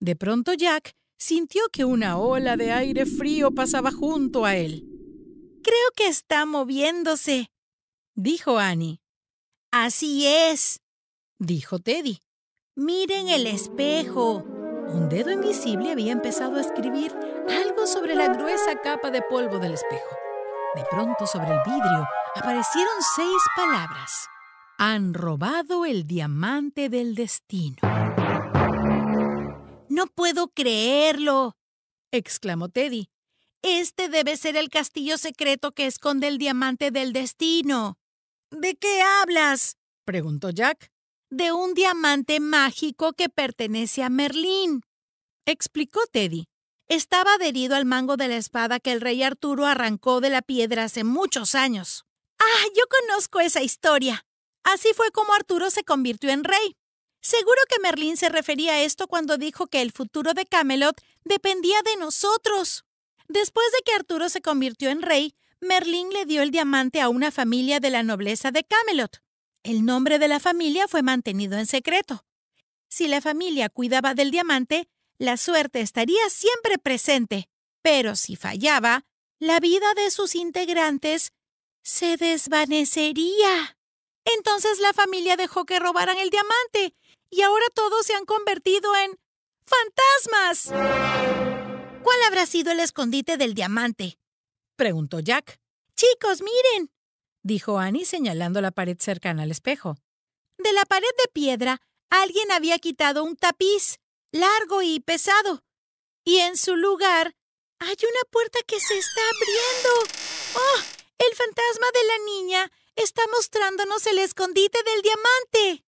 De pronto Jack sintió que una ola de aire frío pasaba junto a él. Creo que está moviéndose, dijo Annie. Así es, dijo Teddy. Miren el espejo. Un dedo invisible había empezado a escribir algo sobre la gruesa capa de polvo del espejo. De pronto sobre el vidrio aparecieron seis palabras. Han robado el diamante del destino puedo creerlo! exclamó Teddy. Este debe ser el castillo secreto que esconde el diamante del destino. ¿De qué hablas? preguntó Jack. De un diamante mágico que pertenece a Merlín, explicó Teddy. Estaba adherido al mango de la espada que el rey Arturo arrancó de la piedra hace muchos años. Ah, yo conozco esa historia. Así fue como Arturo se convirtió en rey. Seguro que Merlín se refería a esto cuando dijo que el futuro de Camelot dependía de nosotros. Después de que Arturo se convirtió en rey, Merlín le dio el diamante a una familia de la nobleza de Camelot. El nombre de la familia fue mantenido en secreto. Si la familia cuidaba del diamante, la suerte estaría siempre presente, pero si fallaba, la vida de sus integrantes se desvanecería. Entonces la familia dejó que robaran el diamante y ahora todos se han convertido en fantasmas. ¿Cuál habrá sido el escondite del diamante? preguntó Jack. Chicos, miren, dijo Annie señalando la pared cercana al espejo. De la pared de piedra, alguien había quitado un tapiz, largo y pesado. Y en su lugar, hay una puerta que se está abriendo. ¡Oh! El fantasma de la niña está mostrándonos el escondite del diamante.